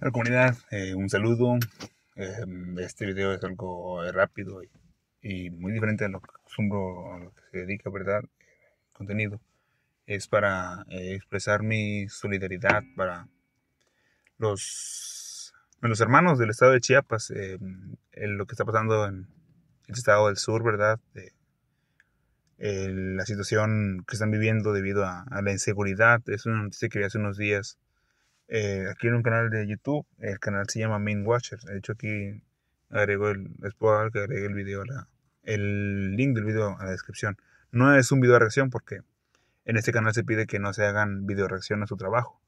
la comunidad, eh, un saludo. Em, este video es algo eh, rápido y, muy diferente a lo que que se dedica, ¿verdad? El eh, contenido. Es para expresar mi solidaridad para los, los hermanos del estado de Chiapas, en em, lo que está pasando en el estado del sur, ¿verdad? la situación que están viviendo debido a, a, la inseguridad. Es una noticia que vi hace unos días eh, aquí en un canal de YouTube. El canal se llama Main Watchers. De hecho, aquí agrego el, les que agregue el video, el link del video a la descripción. No es un video de reacción porque en este canal se pide que no se hagan video reacción a su trabajo.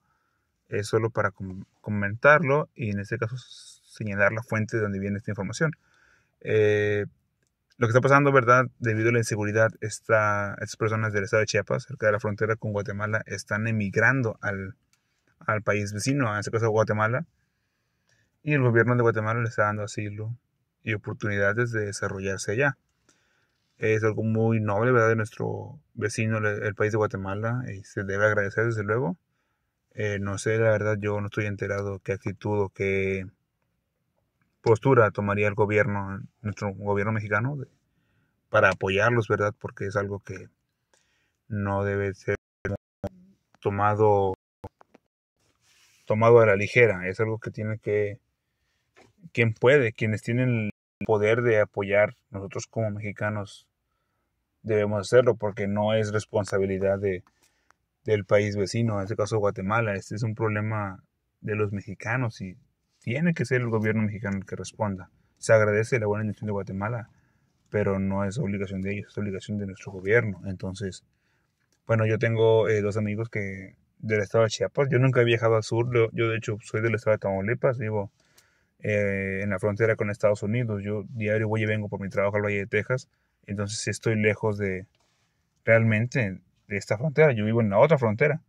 Es solo para comentarlo y en este caso señalar la fuente de donde viene esta información. Eh, lo que está pasando, ¿verdad? Debido a la inseguridad, estas personas del estado de Chiapas, cerca de la frontera con Guatemala, están emigrando al, al país vecino, en este caso Guatemala. Y el gobierno de Guatemala le está dando asilo y oportunidades de desarrollarse allá. Es algo muy noble, ¿verdad?, de nuestro vecino, el país de Guatemala, y se debe agradecer, desde luego. Eh, no sé, la verdad, yo no estoy enterado qué actitud o qué postura tomaría el gobierno, nuestro gobierno mexicano, para apoyarlos, ¿verdad? Porque es algo que no debe ser tomado tomado a la ligera. Es algo que tiene que, quien puede, quienes tienen el poder de apoyar, nosotros como mexicanos debemos hacerlo porque no es responsabilidad de, del país vecino, en este caso Guatemala. Este es un problema de los mexicanos y tiene que ser el gobierno mexicano el que responda. Se agradece la buena intención de Guatemala, pero no es obligación de ellos, es obligación de nuestro gobierno. Entonces, bueno, yo tengo eh, dos amigos que del estado de Chiapas. Yo nunca he viajado al sur, yo de hecho soy del estado de Tamaulipas, vivo eh, en la frontera con Estados Unidos. Yo diario voy y vengo por mi trabajo al Valle de Texas, entonces estoy lejos de realmente de esta frontera. Yo vivo en la otra frontera,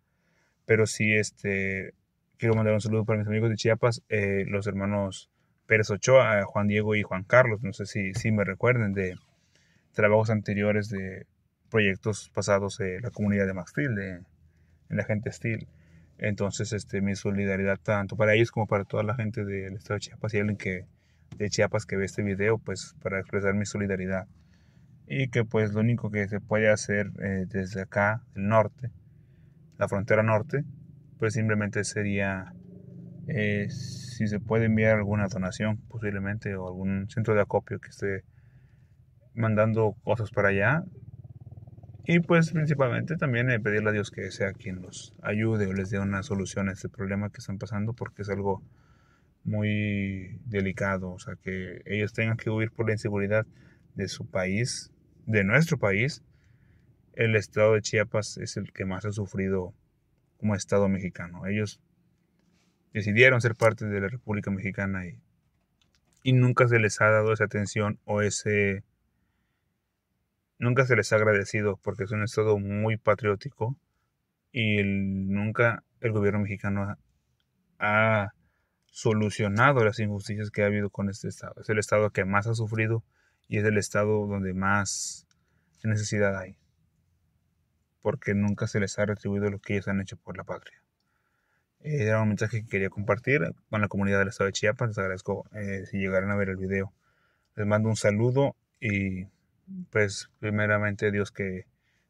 pero sí este, quiero mandar un saludo para mis amigos de Chiapas, eh, los hermanos Pérez Ochoa, eh, Juan Diego y Juan Carlos. No sé si, me recuerden de trabajos anteriores de proyectos pasados en la comunidad de Maxfield, en la gente Estil, Entonces, este, mi solidaridad tanto para ellos como para toda la gente del estado de Chiapas y alguien que, de Chiapas que ve este video, pues para expresar mi solidaridad. Y que pues lo único que se puede hacer eh, desde acá, el norte, la frontera norte, pues simplemente sería eh, si se puede enviar alguna donación posiblemente o algún centro de acopio que esté mandando cosas para allá y pues principalmente también eh, pedirle a Dios que sea quien los ayude o les dé una solución a este problema que están pasando porque es algo muy delicado, o sea, que ellos tengan que huir por la inseguridad de su país, de nuestro país. El estado de Chiapas es el que más ha sufrido como estado mexicano. Ellos decidieron ser parte de la República Mexicana y, y nunca se les ha dado esa atención o ese nunca se les ha agradecido porque es un estado muy patriótico y nunca el gobierno mexicano ha, solucionado las injusticias que ha habido con este estado. Es el estado que más ha sufrido y es el estado donde más necesidad hay, porque nunca se les ha retribuido lo que ellos han hecho por la patria. Era un mensaje que quería compartir con la comunidad del estado de Chiapas. Les agradezco eh, si llegaran a ver el video. Les mando un saludo y pues primeramente Dios que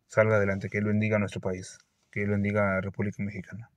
salga adelante, que Él bendiga a nuestro país, que Él bendiga a la República Mexicana.